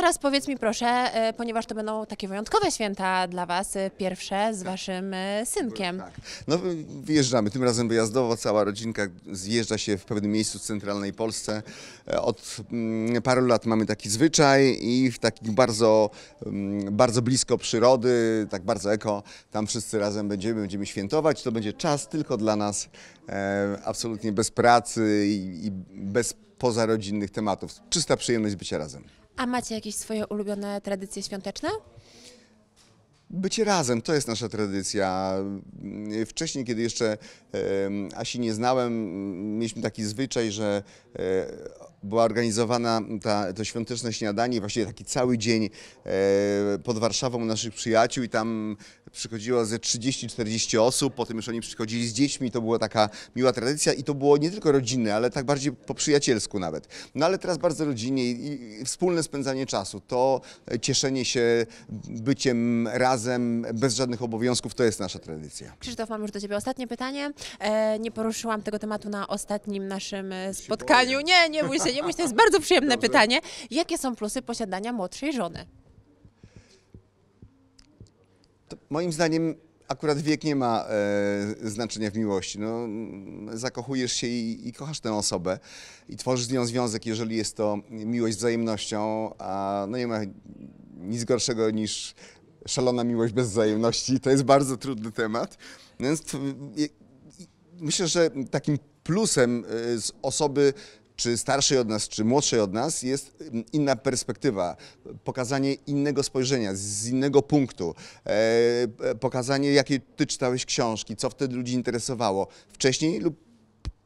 teraz powiedz mi proszę, e, ponieważ to będą takie wyjątkowe święta dla Was, e, pierwsze z Waszym e, synkiem. Tak. No wyjeżdżamy, tym razem wyjazdowo, cała rodzinka zjeżdża się w pewnym miejscu w centralnej Polsce. Od mm, paru lat mamy taki zwyczaj i w takim bardzo, mm, bardzo blisko przyrody, tak bardzo eko, tam wszyscy razem będziemy, będziemy świętować. To będzie czas tylko dla nas, absolutnie bez pracy i, i bez pozarodzinnych tematów. Czysta przyjemność bycia razem. A macie jakieś swoje ulubione tradycje świąteczne? bycie razem, to jest nasza tradycja. Mm, wcześniej, kiedy jeszcze Asi nie znałem, mm, mieliśmy taki zwyczaj, że e, była organizowana ta, to świąteczne śniadanie, właściwie taki cały dzień e, pod Warszawą u naszych przyjaciół i tam przychodziło ze 30-40 osób, potem już oni przychodzili z dziećmi, to była taka miła tradycja i to było nie tylko rodzinne, ale tak bardziej po przyjacielsku nawet. No ale teraz bardzo rodzinnie i wspólne spędzanie czasu, to e, cieszenie się byciem razem, razem, bez żadnych obowiązków, to jest nasza tradycja. Krzysztof, mam już do Ciebie ostatnie pytanie. E, nie poruszyłam tego tematu na ostatnim naszym e, spotkaniu. Nie, nie mój się, nie mój się, to jest bardzo przyjemne Dobrze. pytanie. Jakie są plusy posiadania młodszej żony? To moim zdaniem akurat wiek nie ma e, znaczenia w miłości. No, zakochujesz się i, i, kochasz tę osobę i tworzysz z nią związek, jeżeli jest to miłość z wzajemnością, a no nie ma nic gorszego niż szalona miłość bez wzajemności. To jest bardzo trudny temat. Więc myślę, że takim plusem y, z osoby czy starszej od nas, czy młodszej od nas, jest mm, inna perspektywa, pokazanie innego spojrzenia, z innego punktu, e, pokazanie, jakie ty czytałeś książki, co wtedy ludzi interesowało wcześniej lub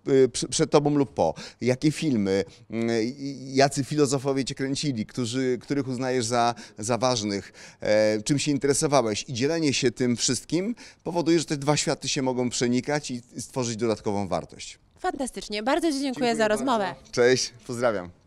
Y, przed tobą lub po, jakie filmy, y, jacy filozofowie cię kręcili, którzy, których uznajesz za, za ważnych, e, czym się interesowałeś i dzielenie się tym wszystkim powoduje, że te dwa światy się mogą przenikać i stworzyć dodatkową wartość. Fantastycznie, bardzo Ci dziękuję, dziękuję za rozmowę. Cześć, pozdrawiam.